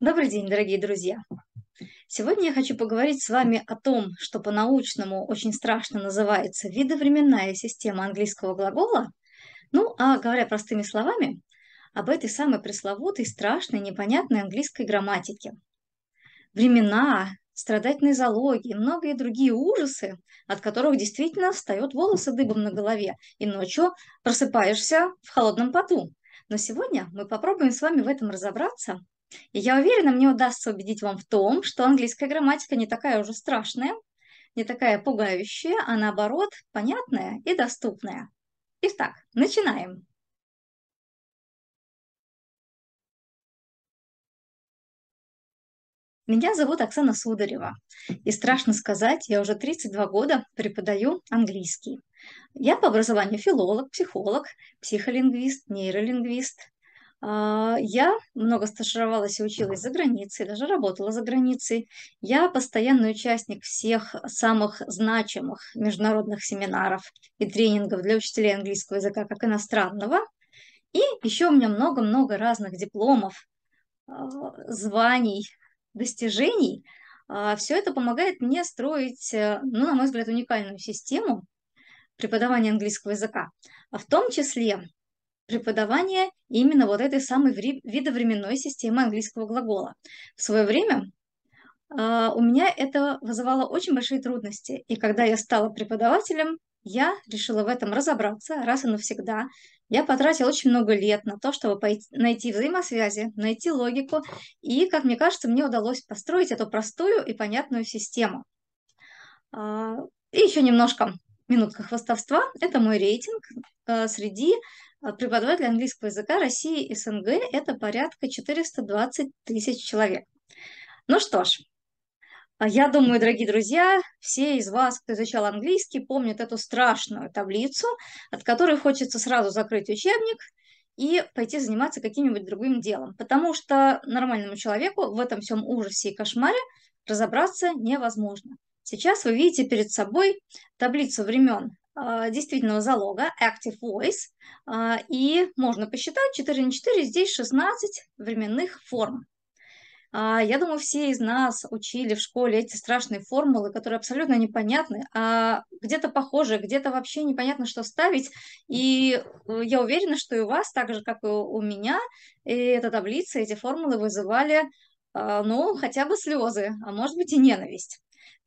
Добрый день, дорогие друзья! Сегодня я хочу поговорить с вами о том, что по-научному очень страшно называется видовременная система английского глагола. Ну, а говоря простыми словами, об этой самой пресловутой, страшной, непонятной английской грамматике. Времена, страдательные залоги и многие другие ужасы, от которых действительно встают волосы дыбом на голове, и ночью просыпаешься в холодном поту. Но сегодня мы попробуем с вами в этом разобраться – и я уверена, мне удастся убедить вам в том, что английская грамматика не такая уже страшная, не такая пугающая, а наоборот, понятная и доступная. Итак, начинаем. Меня зовут Оксана Сударева, и страшно сказать, я уже 32 года преподаю английский. Я по образованию филолог, психолог, психолингвист, нейролингвист, а, я много стажировалась и училась за границей, даже работала за границей. Я постоянный участник всех самых значимых международных семинаров и тренингов для учителей английского языка как иностранного. И еще у меня много-много разных дипломов, а, званий, достижений. А, Все это помогает мне строить, э, ну, на мой взгляд, уникальную систему преподавания английского языка. В том числе преподавания именно вот этой самой видовременной системы английского глагола. В свое время Uh, у меня это вызывало очень большие трудности. И когда я стала преподавателем, я решила в этом разобраться раз и навсегда. Я потратила очень много лет на то, чтобы пойти, найти взаимосвязи, найти логику. И, как мне кажется, мне удалось построить эту простую и понятную систему. Uh, и еще немножко минутка хвастовства. Это мой рейтинг uh, среди Э, преподавателей английского языка России и СНГ – это порядка 420 тысяч человек. Ну что ж, э, я думаю, дорогие друзья, все из вас, кто изучал английский, помнят эту страшную таблицу, от которой хочется сразу закрыть учебник и пойти заниматься каким-нибудь другим делом, потому что нормальному человеку в этом всем ужасе и кошмаре разобраться невозможно. Сейчас вы видите перед собой таблицу времен а, действительного залога, active voice, а, и можно посчитать 4 на 4, здесь 16 временных форм. А, я думаю, все из нас учили в школе эти страшные формулы, которые абсолютно непонятны, а где-то похожи, где-то вообще непонятно, что ставить. И э, я уверена, что и у вас, так же, как и у меня, эта таблица, эти формулы вызывали, ну, хотя бы слезы, а может быть и ненависть.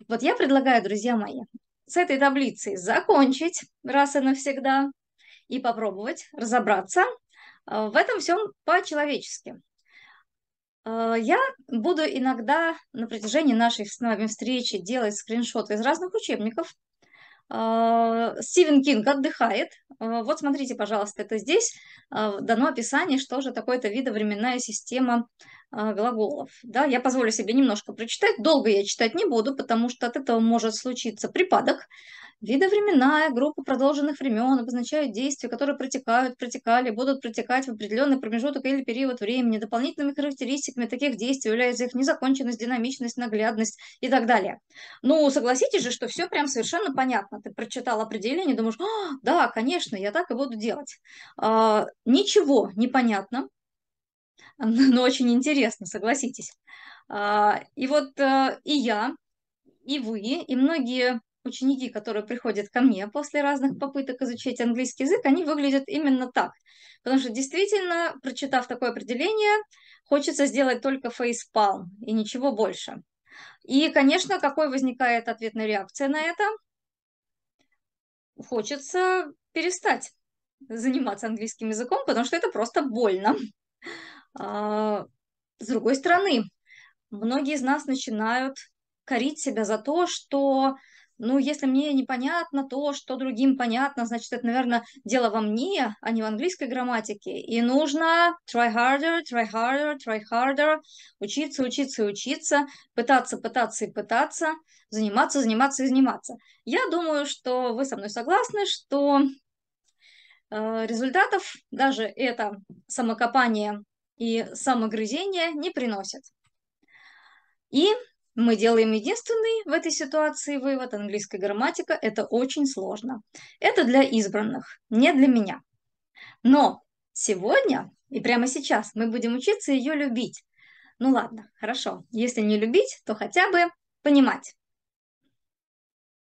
Вот я предлагаю, друзья мои, с этой таблицей закончить раз и навсегда и попробовать разобраться э, в этом всем по-человечески. Э, я буду иногда на протяжении нашей с вами встречи делать скриншоты из разных учебников. Э, Стивен Кинг отдыхает. Вот смотрите, пожалуйста, это здесь дано описание, что же такое-то видовременная система а, глаголов. Да, я позволю себе немножко прочитать. Долго я читать не буду, потому что от этого может случиться припадок. Видовременная группа продолженных времен обозначает действия, которые протекают, протекали, будут протекать в определенный промежуток или период времени. Дополнительными характеристиками таких действий являются их незаконченность, динамичность, наглядность и так далее. Ну, согласитесь же, что все прям совершенно понятно. Ты прочитал определение, думаешь, «А, да, конечно, я так и буду делать. А, ничего не понятно но ну, очень интересно, согласитесь. А, и вот э, и я, и вы, и многие ученики, которые приходят ко мне после разных попыток изучить английский язык, они выглядят именно так. Потому что действительно, прочитав такое определение, хочется сделать только фейспалм и ничего больше. И, конечно, какой возникает ответная реакция на это? Хочется перестать заниматься английским языком, потому что это просто больно. А, с другой стороны, многие из нас начинают корить себя за то, что, ну, если мне непонятно то, что другим понятно, значит, это, наверное, дело во мне, а не в английской грамматике. И нужно try harder, try harder, try harder, учиться, учиться, учиться, пытаться, пытаться и пытаться, заниматься, заниматься и заниматься. Я думаю, что вы со мной согласны, что э, результатов даже это самокопание и самогрызения не приносят. И мы делаем единственный в этой ситуации вывод, английская грамматика – это очень сложно. Это для избранных, не для меня. Но сегодня и прямо сейчас мы будем учиться ее любить. Ну ладно, хорошо, если не любить, то хотя бы понимать.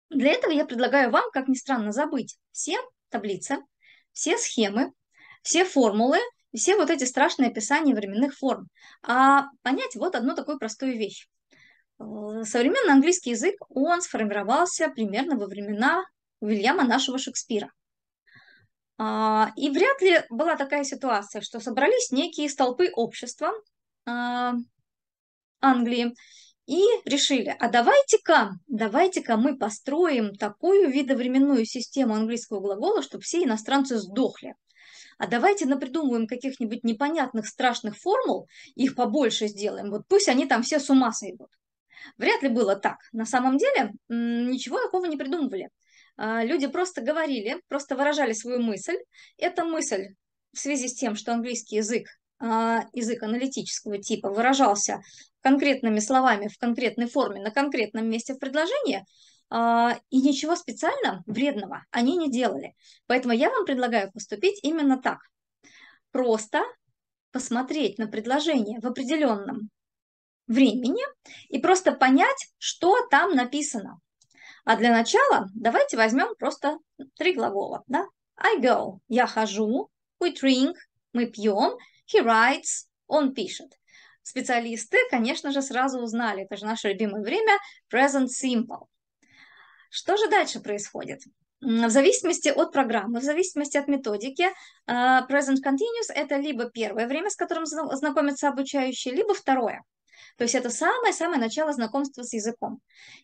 Для этого я предлагаю вам, как ни странно, забыть все таблицы, все схемы, все формулы все вот эти страшные описания временных форм. А понять вот одну такую простую вещь. Э, современный английский язык, он сформировался примерно во времена Уильяма нашего Шекспира. А, и вряд ли была такая ситуация, что собрались некие столпы общества а, Англии и решили, а давайте-ка, давайте-ка мы построим такую видовременную систему английского глагола, чтобы все иностранцы сдохли а давайте напридумываем каких-нибудь непонятных страшных формул, их побольше сделаем, вот пусть они там все с ума сойдут. Вряд ли было так. На самом деле ничего такого не придумывали. А, люди просто говорили, просто выражали свою мысль. Эта мысль в связи с тем, что английский язык, а, язык аналитического типа, выражался конкретными словами в конкретной форме на конкретном месте в предложении – а, и ничего специально вредного они не делали. Поэтому я вам предлагаю поступить именно так. Просто посмотреть на предложение в определенном времени и просто понять, что там написано. А для начала давайте возьмем просто три глагола. Да? I go – я хожу, we drink – мы пьем, he writes – он пишет. Специалисты, конечно же, сразу узнали, это же наше любимое время, present simple – что же дальше происходит? в зависимости от программы, в зависимости от методики, а, present continuous – это либо первое время, с которым знакомится обучающий, либо второе. То есть это самое-самое начало знакомства с языком.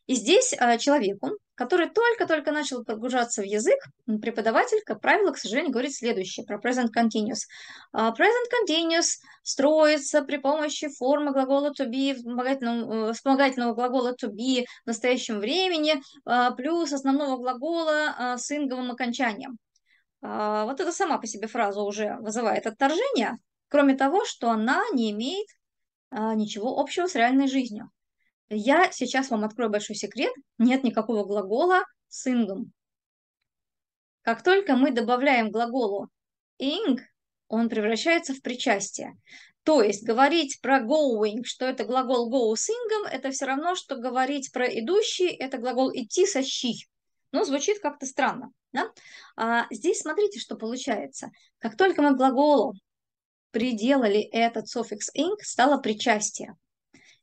И здесь э, человеку, который только-только начал погружаться в язык, преподаватель, как правило, к сожалению, говорит следующее про present continuous. А, present continuous строится при помощи формы глагола to be, вспомогательного, э, вспомогательного глагола to be в настоящем времени, э, плюс основного глагола с инговым окончанием. А, вот это сама по себе фраза уже вызывает отторжение, кроме того, что она не имеет а, ничего общего с реальной жизнью. Я сейчас вам открою большой секрет. Нет никакого глагола с ингом. Как только мы добавляем глаголу инг, он превращается в причастие. То есть говорить про going, что это глагол go с ing, это все равно, что говорить про идущий, это глагол идти со щи. Ну, звучит как-то странно. Да? А здесь смотрите, что получается. Как только мы к глаголу приделали этот суффикс ing, стало причастие.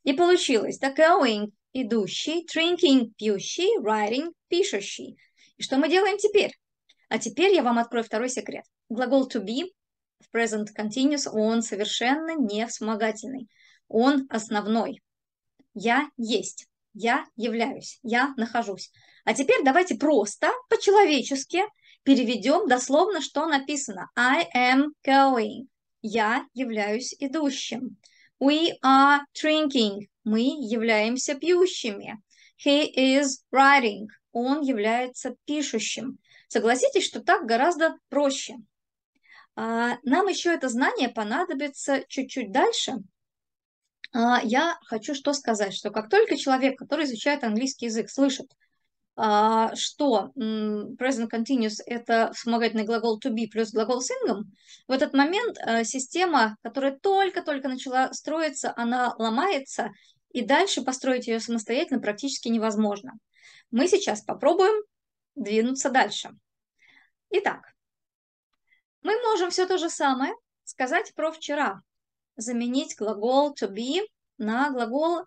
И получилось the going «а – идущий, drinking – пьющий, writing – пишущий. И что мы делаем теперь? А теперь я вам открою второй секрет. Глагол to be в present continuous, он совершенно не вспомогательный. Он основной. Я есть. Я являюсь. Я нахожусь. А теперь давайте просто, по-человечески, переведем дословно, что написано. I am going. Я являюсь идущим. We are drinking. Мы являемся пьющими. He is writing. Он является пишущим. Согласитесь, что так гораздо проще. А, нам еще это знание понадобится чуть-чуть дальше. А, я хочу что сказать, что как только человек, который изучает английский язык, слышит – а, что present continuous – это вспомогательный глагол to be плюс глагол с в этот момент э, система, которая только-только начала строиться, она ломается, и дальше построить ее самостоятельно практически невозможно. Мы сейчас попробуем двинуться дальше. Итак, мы можем все то же самое сказать про вчера. Заменить глагол to be на глагол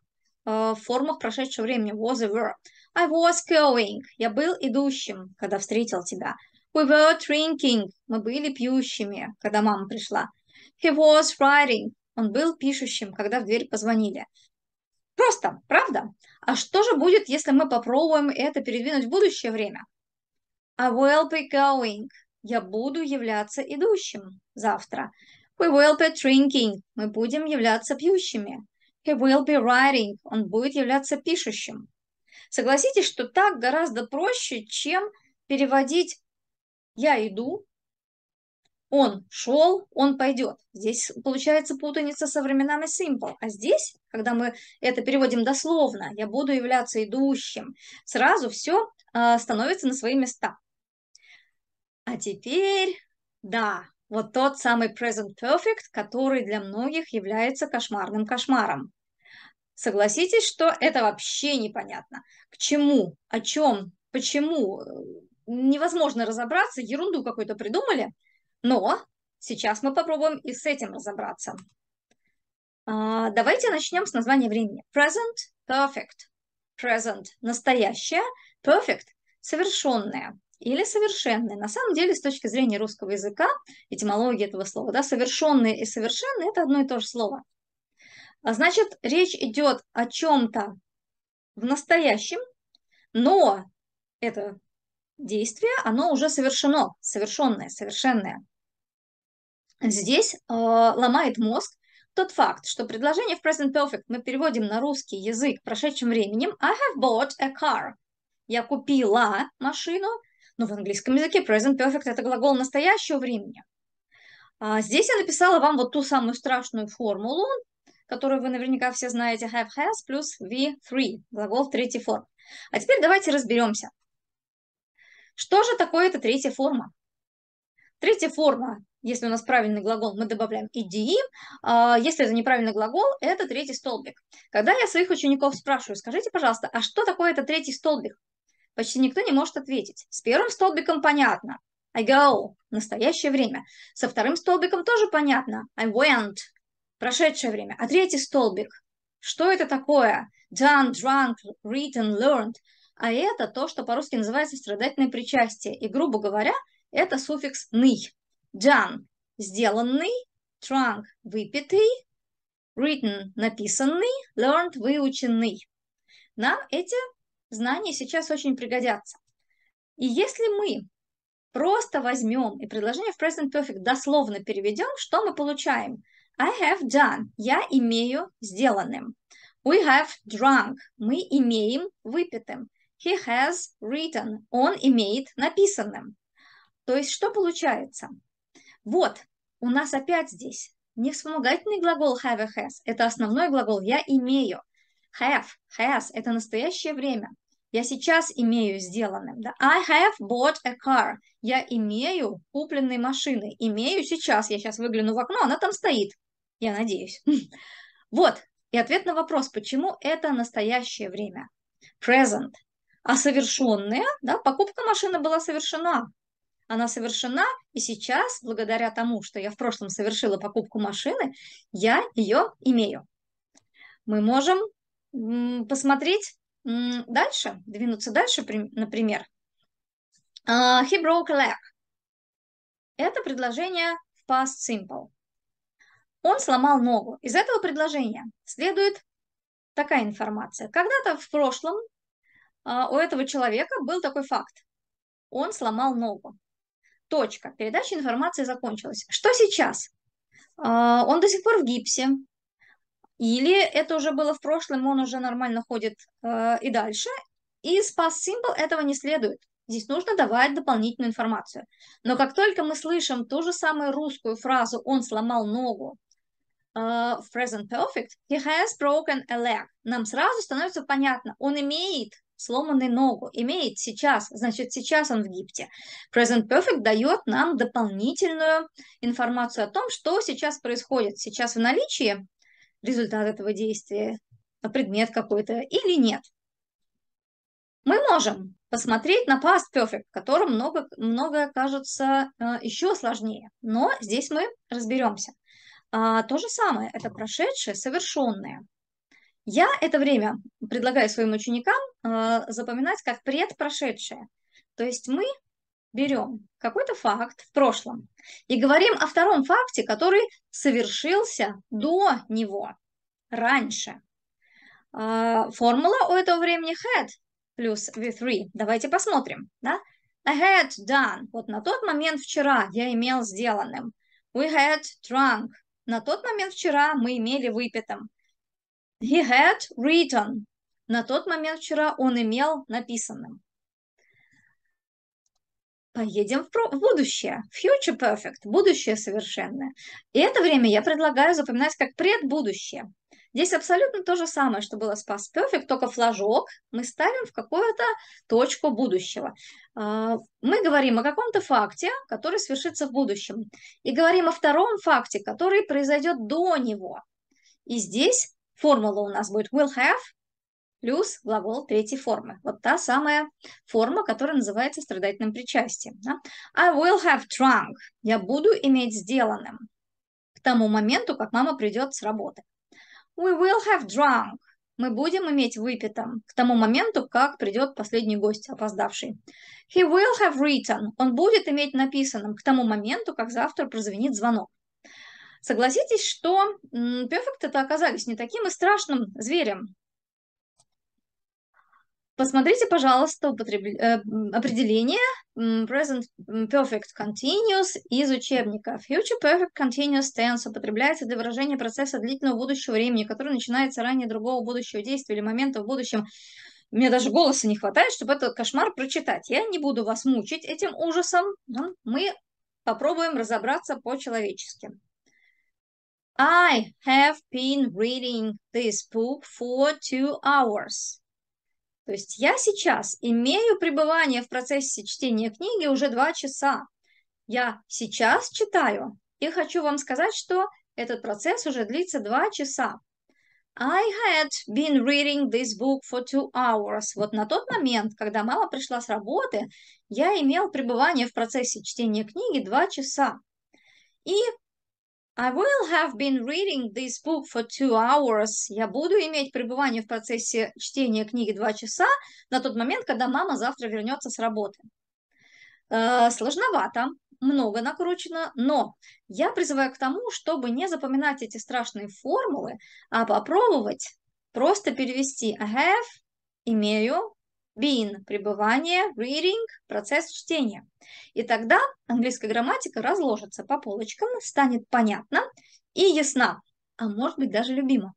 Э, в формах прошедшего времени was и were. I was going. Я был идущим, когда встретил тебя. We were drinking. Мы были пьющими, когда мама пришла. He was writing. Он был пишущим, когда в дверь позвонили. Просто, правда? А что же будет, если мы попробуем это передвинуть в будущее время? I will be going. Я буду являться идущим завтра. We will be drinking. Мы будем являться пьющими. He will be writing. Он будет являться пишущим. Согласитесь, что так гораздо проще, чем переводить «я иду», он шел, он пойдет. Здесь получается путаница со временами simple. А здесь, когда мы это переводим дословно, я буду являться идущим, сразу все э, а, становится на свои места. А теперь, да, вот тот самый present perfect, который для многих является кошмарным кошмаром. Согласитесь, что это вообще непонятно. К чему, о чем, почему э, невозможно разобраться, ерунду какую-то придумали, но сейчас мы попробуем и с этим разобраться. А, давайте начнем с названия времени. Present – perfect. Present – настоящее, perfect – совершенное или совершенное. На самом деле, с точки зрения русского языка, этимология этого слова, да, совершенный и совершенное это одно и то же слово – а значит, речь идет о чем-то в настоящем, но это действие, оно уже совершено, совершенное, совершенное. Здесь э, ломает мозг тот факт, что предложение в present perfect мы переводим на русский язык прошедшим временем I have bought a car. Я купила машину, но в английском языке present perfect – это глагол настоящего времени. А здесь я написала вам вот ту самую страшную формулу, которую вы наверняка все знаете, have, has, плюс V3, глагол третьей формы. А теперь давайте разберемся. Что же такое эта третья форма? Третья форма, если у нас правильный глагол, мы добавляем иди. А, если это неправильный глагол, это третий столбик. Когда я своих учеников спрашиваю, скажите, пожалуйста, а что такое это третий столбик? Почти никто не может ответить. С первым столбиком понятно. I go – настоящее время. Со вторым столбиком тоже понятно. I went прошедшее время. А третий столбик, что это такое? Done, drunk, written, learned. А это то, что по-русски называется страдательное причастие. И, грубо говоря, это суффикс «ный». Done – сделанный, drunk – выпитый, written – написанный, learned – выученный. Нам эти знания сейчас очень пригодятся. И если мы просто возьмем и предложение в present perfect дословно переведем, что мы получаем – I have done. Я имею сделанным. We have drunk. Мы имеем выпитым. He has written. Он имеет написанным. То есть что получается? Вот, у нас опять здесь не вспомогательный глагол have и has. Это основной глагол я имею. Have, has – это настоящее время. Я сейчас имею сделанным. Да? I have bought a car. Я имею купленной машины. Имею сейчас. Я сейчас выгляну в окно, она там стоит. Я надеюсь. Вот, и ответ на вопрос, почему это настоящее время. Present. А совершенная, да, покупка машины была совершена. Она совершена, и сейчас, благодаря тому, что я в прошлом совершила покупку машины, я ее имею. Мы можем посмотреть дальше, двинуться дальше, например. Uh, he broke a leg. Это предложение в past simple он сломал ногу. Из этого предложения следует такая информация. Когда-то в прошлом а, у этого человека был такой факт. Он сломал ногу. Точка. Передача информации закончилась. Что сейчас? А, он до сих пор в гипсе. Или это уже было в прошлом, он уже нормально ходит а, и дальше. И спас символ этого не следует. Здесь нужно давать дополнительную информацию. Но как только мы слышим ту же самую русскую фразу «он сломал ногу» Э, в present perfect, he has broken a leg. Нам сразу становится понятно, он имеет сломанную ногу, имеет сейчас, значит, сейчас он в гипте. Present Perfect дает нам дополнительную информацию о том, что сейчас происходит, сейчас в наличии результат этого действия, а предмет какой-то или нет. Мы можем посмотреть на Past Perfect, которым много, много кажется э, еще сложнее, но здесь мы разберемся – а, то же самое, это прошедшее, совершенное. Я это время предлагаю своим ученикам а, запоминать как предпрошедшее. То есть мы берем какой-то факт в прошлом и говорим о втором факте, который совершился до него, раньше. А, формула у этого времени had плюс v3. Давайте посмотрим. Да? I had done. Вот на тот момент вчера я имел сделанным. We had drunk. На тот момент вчера мы имели выпитым. He had written. На тот момент вчера он имел написанным. Поедем в, про- в будущее. Future perfect. Будущее совершенное. И это время я предлагаю запоминать как предбудущее. Здесь абсолютно то же самое, что было с Past Perfect, только флажок мы ставим в какую-то точку будущего. А, мы говорим о каком-то факте, который свершится в будущем, и говорим о втором факте, который произойдет до него. И здесь формула у нас будет will have плюс глагол третьей формы. Вот та самая форма, которая называется страдательным причастием. I а will have drunk. Я буду иметь сделанным к тому моменту, как мама придет с работы. We will have drunk. Мы будем иметь выпитым к тому моменту, как придет последний гость, опоздавший. He will have written. Он будет иметь написанным к тому моменту, как завтра прозвенит звонок. Согласитесь, что Perfect это оказались не таким и страшным зверем, Посмотрите, пожалуйста, употреб... Э, определение present perfect continuous из учебника. Future perfect continuous tense употребляется для выражения процесса длительного будущего времени, который начинается ранее другого будущего действия или момента в будущем. Мне даже голоса не хватает, чтобы этот кошмар прочитать. Я не буду вас мучить этим ужасом, но мы попробуем разобраться по-человечески. I have been reading this book for two hours. То есть я сейчас имею пребывание в процессе чтения книги уже два часа. Я сейчас читаю, и хочу вам сказать, что этот процесс уже длится два часа. I had been reading this book for two hours. Вот на тот момент, когда мама пришла с работы, я имел пребывание в процессе чтения книги два часа. И I will have been reading this book for two hours. Я буду иметь пребывание в процессе чтения книги два часа на тот момент, когда мама завтра вернется с работы. Э, сложновато, много накручено, но я призываю к тому, чтобы не запоминать эти страшные формулы, а попробовать просто перевести I have, имею, being – пребывание, reading – процесс чтения. И тогда английская грамматика разложится по полочкам, станет понятна и ясна, а может быть даже любима.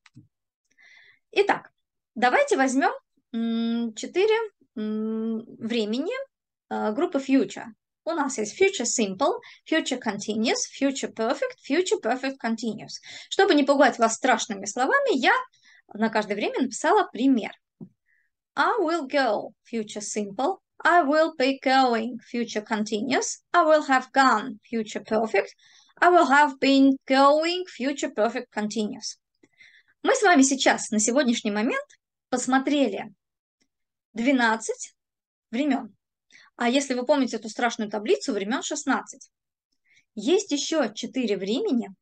Итак, давайте возьмем четыре времени а, группы future. У нас есть future simple, future continuous, future perfect, future perfect continuous. Чтобы не пугать вас страшными словами, я на каждое время написала пример. I will go, future simple. I will be going, future continuous. I will have gone, future perfect. I will have been going, future perfect continuous. Мы с вами сейчас, на сегодняшний момент, посмотрели 12 времен. А если вы помните эту страшную таблицу, времен 16. Есть еще 4 времени,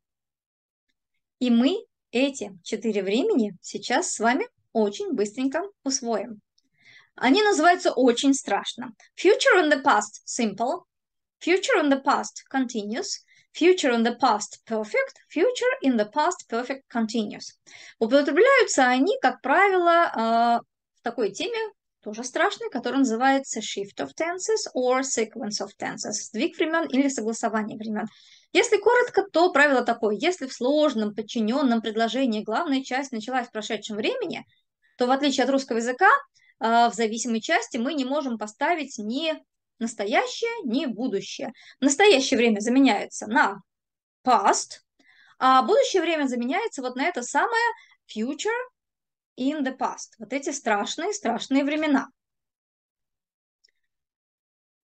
и мы эти 4 времени сейчас с вами очень быстренько усвоим. Они называются очень страшно. Future in the past – simple. Future in the past – continuous. Future in the past perfect, future in the past perfect continuous. Употребляются они, как правило, э, в такой теме, тоже страшной, которая называется shift of tenses or sequence of tenses, сдвиг времен или согласование времен. Если коротко, то правило такое. Если в сложном подчиненном предложении главная часть началась в прошедшем времени, то в отличие от русского языка, а, в зависимой части мы не можем поставить ни настоящее, ни будущее. Настоящее время заменяется на past, а будущее время заменяется вот на это самое future in the past. Вот эти страшные, страшные времена.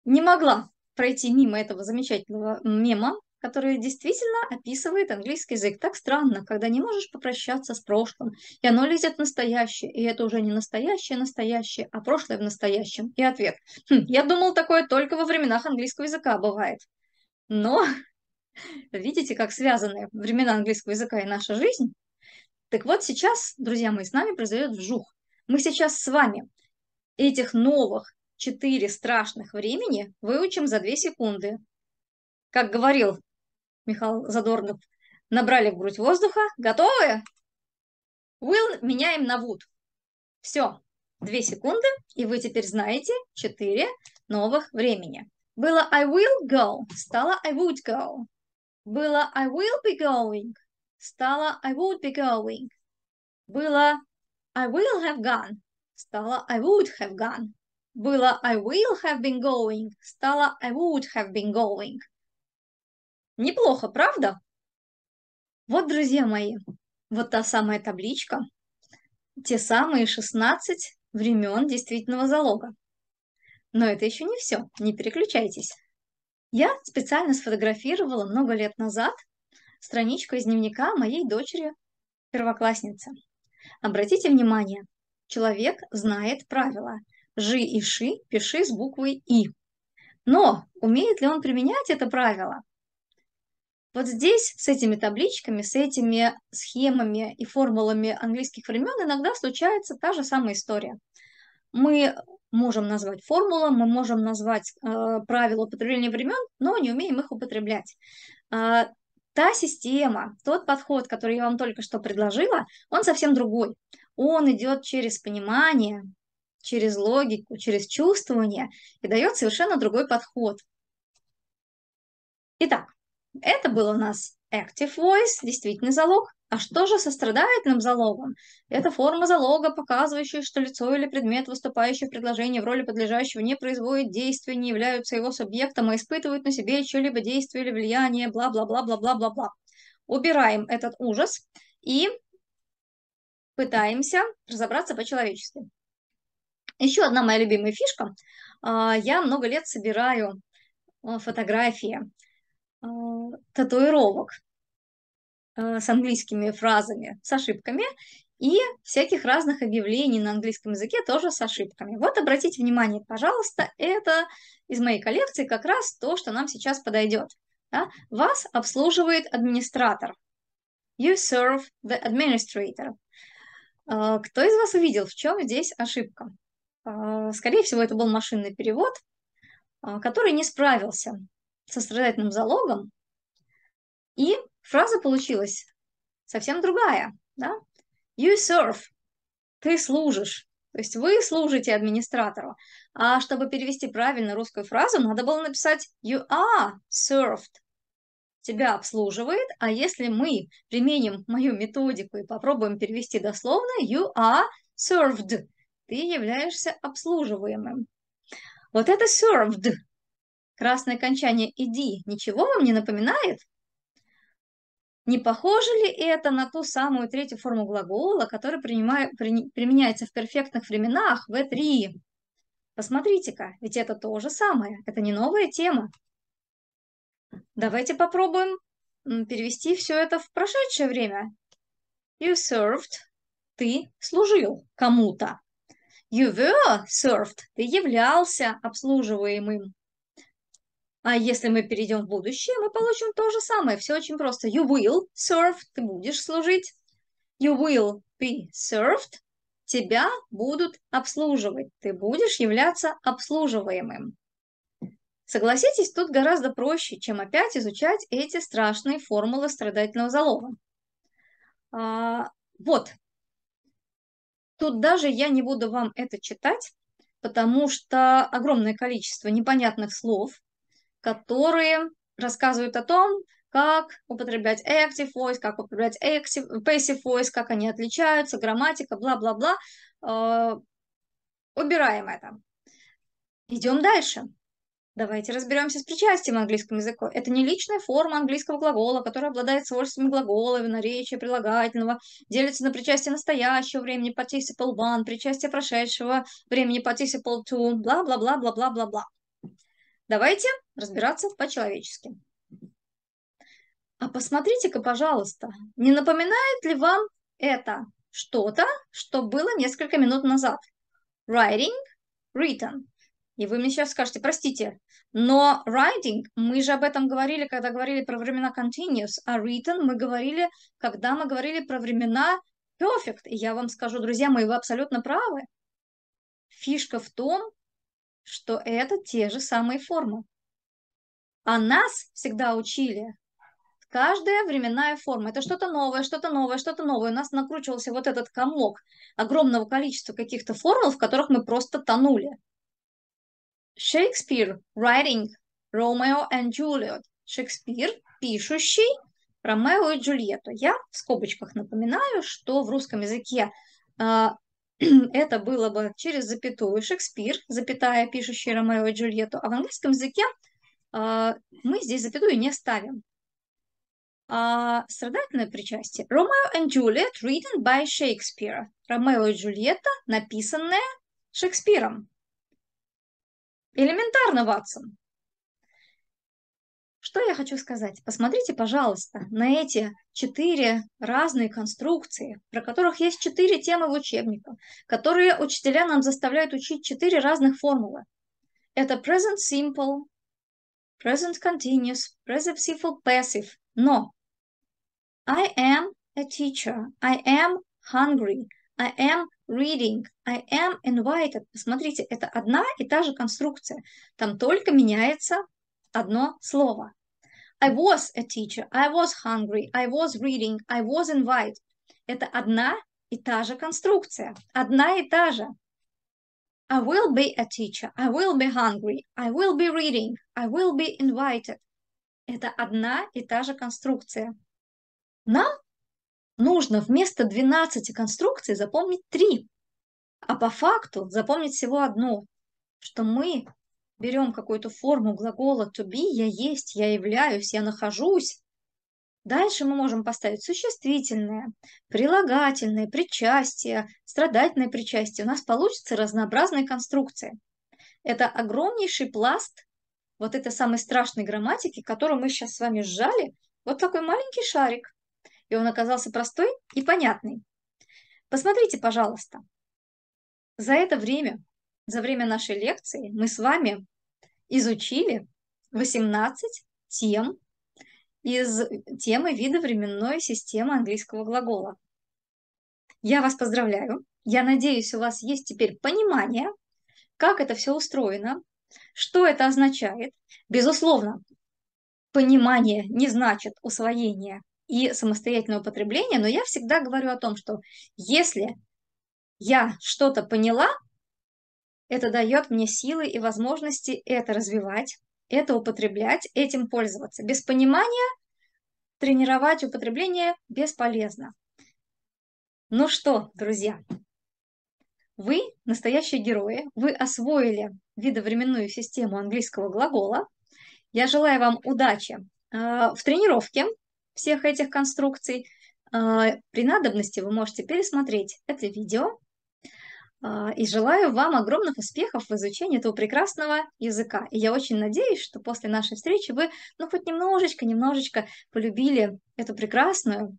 Не могла пройти мимо этого замечательного мема, который действительно описывает английский язык. Так странно, когда не можешь попрощаться с прошлым, и оно лезет в настоящее, и это уже не настоящее настоящее, а прошлое в настоящем. И ответ. Хм, я думал, такое только во временах английского языка бывает. Но видите, как связаны времена английского языка и наша жизнь? Так вот сейчас, друзья мои, с нами произойдет вжух. Мы сейчас с вами этих новых четыре страшных времени выучим за две секунды. Как говорил Михаил Задорнов. Набрали в грудь воздуха. Готовы? Will меняем на would. Все. Две секунды, и вы теперь знаете четыре новых времени. Было I will go, стало I would go. Было I will be going, стало I would be going. Было I will have gone, стало I would have gone. Было I will have been going, стало I would have been going. Неплохо, правда? Вот, друзья мои, вот та самая табличка, те самые 16 времен действительного залога. Но это еще не все, не переключайтесь. Я специально сфотографировала много лет назад страничку из дневника моей дочери первоклассницы. Обратите внимание, человек знает правила. Жи и ши пиши с буквой И. Но умеет ли он применять это правило? Вот здесь с этими табличками, с этими схемами и формулами английских времен иногда случается та же самая история. Мы можем назвать формулу, мы можем назвать э, правила употребления времен, но не умеем их употреблять. Э, та система, тот подход, который я вам только что предложила, он совсем другой. Он идет через понимание, через логику, через чувствование и дает совершенно другой подход. Итак, это был у нас active voice, действительно залог. А что же со страдательным залогом? Это форма залога, показывающая, что лицо или предмет, выступающий в предложении в роли подлежащего, не производит действия, не являются его субъектом, а испытывают на себе чье-либо действие или влияние, бла-бла-бла-бла-бла-бла-бла. Убираем этот ужас и пытаемся разобраться по-человечески. Еще одна моя любимая фишка. А, я много лет собираю а, фотографии а, татуировок а, с английскими фразами, с ошибками, и всяких разных объявлений на английском языке тоже с ошибками. Вот обратите внимание, пожалуйста, это из моей коллекции как раз то, что нам сейчас подойдет. Да? Вас обслуживает администратор. You serve the administrator. А, кто из вас увидел, в чем здесь ошибка? Скорее всего, это был машинный перевод, который не справился сострадательным залогом, и фраза получилась совсем другая, да? You serve, ты служишь, то есть вы служите администратору. А чтобы перевести правильно русскую фразу, надо было написать you are served. Тебя обслуживает, а если мы применим мою методику и попробуем перевести дословно, you are served. Ты являешься обслуживаемым. Вот это served Красное окончание «иди» ничего вам не напоминает? Не похоже ли это на ту самую третью форму глагола, которая принимает, применяется в перфектных временах, В3? Посмотрите-ка, ведь это то же самое, это не новая тема. Давайте попробуем перевести все это в прошедшее время. You served – ты служил кому-то. You were served – ты являлся обслуживаемым. А если мы перейдем в будущее, мы получим то же самое. Все очень просто. You will serve, ты будешь служить. You will be served, тебя будут обслуживать. Ты будешь являться обслуживаемым. Согласитесь, тут гораздо проще, чем опять изучать эти страшные формулы страдательного залога. А, вот. Тут даже я не буду вам это читать, потому что огромное количество непонятных слов, которые рассказывают о том, как употреблять active voice, как употреблять active, passive voice, как они отличаются, грамматика, бла-бла-бла. Э, убираем это. Идем дальше. Давайте разберемся с причастием английскому языку. Это не личная форма английского глагола, которая обладает свойствами глагола, наречия, прилагательного, делится на причастие настоящего времени, participle one, причастие прошедшего времени, participle two, бла-бла-бла-бла-бла-бла-бла. Давайте разбираться по-человечески. А посмотрите-ка, пожалуйста, не напоминает ли вам это что-то, что было несколько минут назад? Writing, written. И вы мне сейчас скажете, простите, но writing, мы же об этом говорили, когда говорили про времена continuous, а written мы говорили, когда мы говорили про времена perfect. И я вам скажу, друзья мои, вы абсолютно правы. Фишка в том, что это те же самые формы. А нас всегда учили. Каждая временная форма. Это что-то новое, что-то новое, что-то новое. У нас накручивался вот этот комок огромного количества каких-то формул, в которых мы просто тонули. Шекспир writing Romeo and Juliet. Шекспир, пишущий Ромео и Джульетту. Я в скобочках напоминаю, что в русском языке а, это было бы через запятую Шекспир, запятая, пишущий Ромео и Джульетту, а в английском языке э, мы здесь запятую не ставим. А страдательное причастие. Romeo and Juliet written by Shakespeare. Ромео и Джульетта, написанное Шекспиром. Элементарно, Ватсон. Что я хочу сказать? Посмотрите, пожалуйста, на эти четыре разные конструкции, про которых есть четыре темы в учебниках, которые учителя нам заставляют учить четыре разных формулы. Это present simple, present continuous, present simple passive. Но I am a teacher, I am hungry, I am reading, I am invited. Посмотрите, это одна и та же конструкция. Там только меняется одно слово. I was a teacher, I was hungry, I was reading, I was invited. Это одна и та же конструкция, одна и та же. I will be a teacher, I will be hungry, I will be reading, I will be invited. Это одна и та же конструкция. Нам нужно вместо 12 конструкций запомнить 3, а по факту запомнить всего одну, что мы берем какую-то форму глагола to be, я есть, я являюсь, я нахожусь, Дальше мы можем поставить существительное, прилагательное, причастие, страдательное причастие. У нас получится разнообразные конструкции. Это огромнейший пласт вот этой самой страшной грамматики, которую мы сейчас с вами сжали, вот такой маленький шарик. И он оказался простой и понятный. Посмотрите, пожалуйста. За это время, за время нашей лекции мы с вами изучили 18 тем из темы вида временной системы английского глагола. Я вас поздравляю. Я надеюсь, у вас есть теперь понимание, как это все устроено, что это означает. Безусловно, понимание не значит усвоение и самостоятельное употребление, но я всегда говорю о том, что если я что-то поняла, это дает мне силы и возможности это развивать, это употреблять, этим пользоваться. Без понимания тренировать употребление бесполезно. Ну что, друзья, вы настоящие герои, вы освоили видовременную систему английского глагола. Я желаю вам удачи э, в тренировке всех этих конструкций. Э, при надобности вы можете пересмотреть это видео а, и желаю вам огромных успехов в изучении этого прекрасного языка. И я очень надеюсь, что после нашей встречи вы, ну, хоть немножечко, немножечко полюбили эту прекрасную,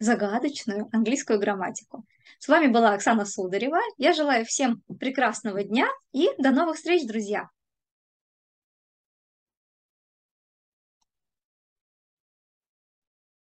загадочную английскую грамматику. С вами была Оксана Сударева. Я желаю всем прекрасного дня и до новых встреч, друзья!